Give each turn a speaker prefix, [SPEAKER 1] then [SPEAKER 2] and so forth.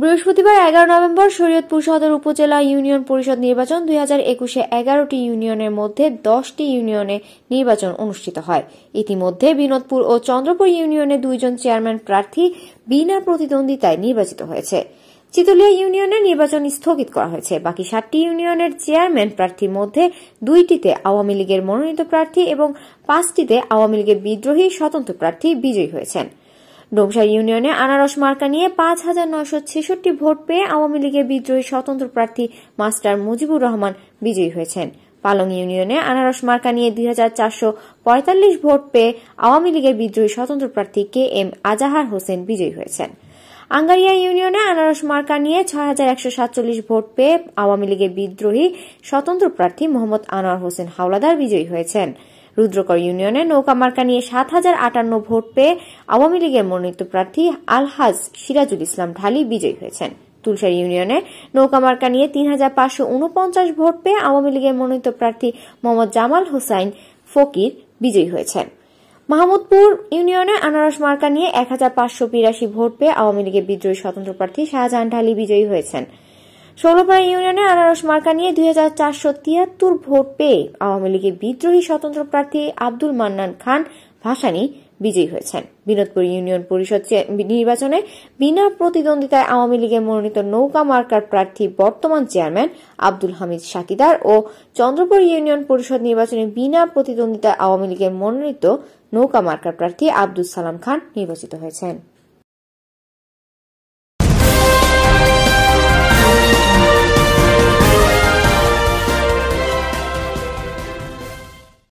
[SPEAKER 1] বৃহস্পতিবার এগারো নভেম্বর শরীয়তপুর সদর উপজেলা ইউনিয়ন পরিষদ নির্বাচন দুই হাজার একুশে এগারোটি ইউনিয়নের মধ্যে দশটি ইউনিয়নে নির্বাচন অনুষ্ঠিত হয় ইতিমধ্যে বিনোদপুর ও চন্দ্রপুর ইউনিয়নে দুইজন চেয়ারম্যান প্রার্থী বিনা প্রতিদ্বন্দ্বিতায় নির্বাচিত হয়েছে চিতলিয়া ইউনিয়নের নির্বাচন স্থগিত করা হয়েছে বাকি সাতটি ইউনিয়নের চেয়ারম্যান প্রার্থীর মধ্যে দুইটিতে আওয়ামী লীগের মনোনীত প্রার্থী এবং পাঁচটিতে আওয়ামী লীগের বিদ্রোহী স্বতন্ত্র প্রার্থী বিজয়ী হয়েছেন ডোমসা ইউনিয়নে আনারস মার্কা নিয়ে পাঁচ হাজার নয়শো ছেষট্টি ভোট পেয়ে আওয়ামী লীগের বিদ্রোহী স্বতন্ত্র প্রার্থী মাস্টার মুজিবুর রহমান বিজয়ী হয়েছেন পালং ইউনিয়নে আনারস মার্কা নিয়ে দুই ভোট পেয়ে আওয়ামী লীগের বিদ্রোহী স্বতন্ত্র প্রার্থী কে এম আজাহার হোসেন বিজয়ী হয়েছেন আঙ্গারিয়া ইউনিয়নে আনারস মার্কা নিয়ে ছয় ভোট পেয়ে আওয়ামী লীগের বিদ্রোহী স্বতন্ত্র প্রার্থী মোহাম্মদ আনোয়ার হোসেন হাওলাদার বিজয়ী হয়েছেন রুদ্রকর ইউনিয়নে নৌকা নিয়ে সাত হাজার আটান্ন ভোট পেয়ে আওয়ামী লীগের মনোনীত প্রার্থী আলহাজ সিরাজুল ইসলাম ঢালি বিজয়ী হয়েছেন তুলসার ইউনিয়নে নৌকামার্কা নিয়ে তিন হাজার পাঁচশো উনপঞ্চাশ ভোট পেয়ে আওয়ামী লীগের মনোনীত প্রার্থী মোহাম্মদ জামাল হোসাইন ফকির বিজয়ী হয়েছেন মাহমুদপুর ইউনিয়নে আনারস মার্কা নিয়ে এক হাজার পাঁচশো বিরাশি ভোট পেয়ে আওয়ামী লীগের বিদ্রোহী স্বতন্ত্র প্রার্থী শাহজাহান ঢালি বিজয়ী হয়েছেন ষোলপাড়া ইউনিয়নে আনারস মার্কা নিয়ে দুই ভোট পেয়ে আওয়ামী লীগের বিদ্রোহী স্বতন্ত্র প্রার্থী আব্দুল মান্নান খান ভাসানী বিজয়ী হয়েছেন বিনোদপুর ইউনিয়ন পরিষদ নির্বাচনে বিনা প্রতিদ্বন্দ্বিতায় আওয়ামী লীগের মনোনীত নৌকা মার্কার প্রার্থী বর্তমান চেয়ারম্যান আব্দুল হামিদ সাকিদার ও চন্দ্রপুর ইউনিয়ন পরিষদ নির্বাচনে বিনা প্রতিদ্বন্দ্বিতায় আওয়ামী লীগের মনোনীত নৌকা মার্কার প্রার্থী আব্দুল সালাম খান নির্বাচিত হয়েছেন